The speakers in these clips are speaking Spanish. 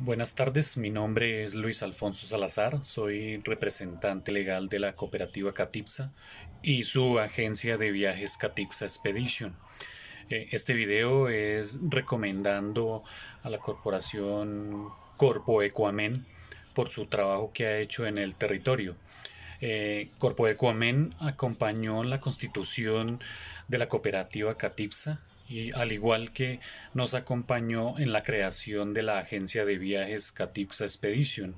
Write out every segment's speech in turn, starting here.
Buenas tardes, mi nombre es Luis Alfonso Salazar, soy representante legal de la cooperativa Catipsa y su agencia de viajes Catipsa Expedition. Eh, este video es recomendando a la corporación Corpo Ecuamen por su trabajo que ha hecho en el territorio. Eh, Corpo Ecuamen acompañó la constitución de la cooperativa Catipsa y al igual que nos acompañó en la creación de la agencia de viajes catipsa Expedition.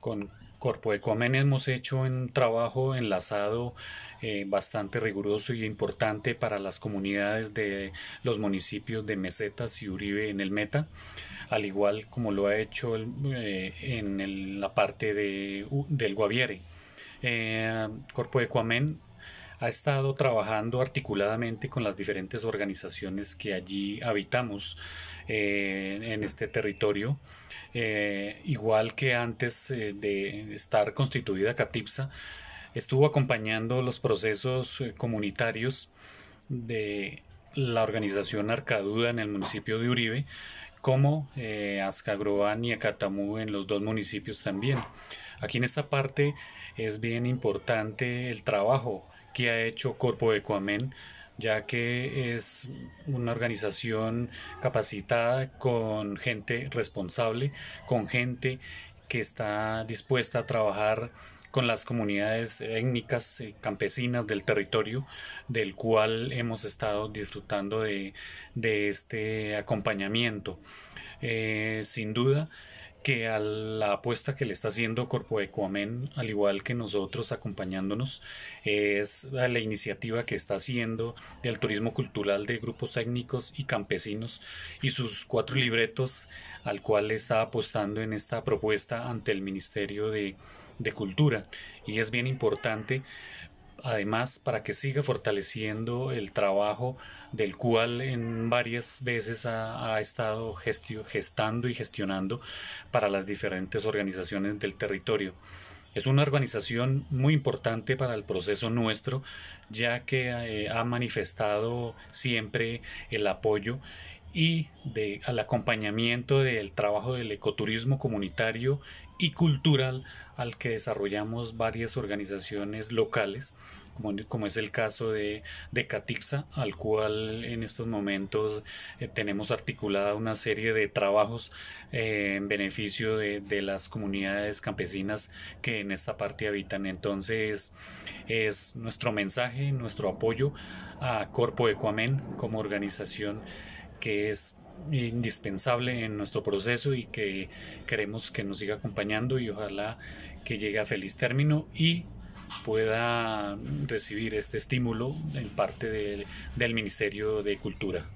Con Corpo Ecomen hemos hecho un trabajo enlazado eh, bastante riguroso y importante para las comunidades de los municipios de Mesetas y Uribe en el Meta al igual como lo ha hecho eh, en la parte de, del Guaviere. Eh, Corpo de Cuamén ha estado trabajando articuladamente con las diferentes organizaciones que allí habitamos eh, en este territorio. Eh, igual que antes eh, de estar constituida Catipsa... estuvo acompañando los procesos comunitarios de la organización Arcaduda en el municipio de Uribe, como eh, y Acatamú en los dos municipios también. Aquí en esta parte es bien importante el trabajo que ha hecho Corpo Ecuamen, ya que es una organización capacitada con gente responsable, con gente que está dispuesta a trabajar con las comunidades étnicas eh, campesinas del territorio del cual hemos estado disfrutando de, este acompañamiento. Eh, sin duda, que a la apuesta que le está haciendo Corpo Ecuamen, al igual que nosotros acompañándonos, es la iniciativa que está haciendo del turismo cultural de grupos técnicos y campesinos y sus cuatro libretos al cual está apostando en esta propuesta ante el Ministerio de, de Cultura. Y es bien importante además para que siga fortaleciendo el trabajo del cual en varias veces ha, estado gestando y gestionando para las diferentes organizaciones del territorio. Es una organización muy importante para el proceso nuestro, ya que eh, ha manifestado siempre el apoyo y de, al acompañamiento del trabajo del ecoturismo comunitario y cultural al que desarrollamos varias organizaciones locales, como, es el caso de, de al cual en estos momentos eh, tenemos articulada una serie de trabajos eh, en beneficio de, de, las comunidades campesinas que en esta parte habitan. Entonces es nuestro mensaje, nuestro apoyo a Corpo Ecuamen como organización que es indispensable en nuestro proceso y que queremos que nos siga acompañando y ojalá que llegue a feliz término y pueda recibir este estímulo en parte del Ministerio de Cultura.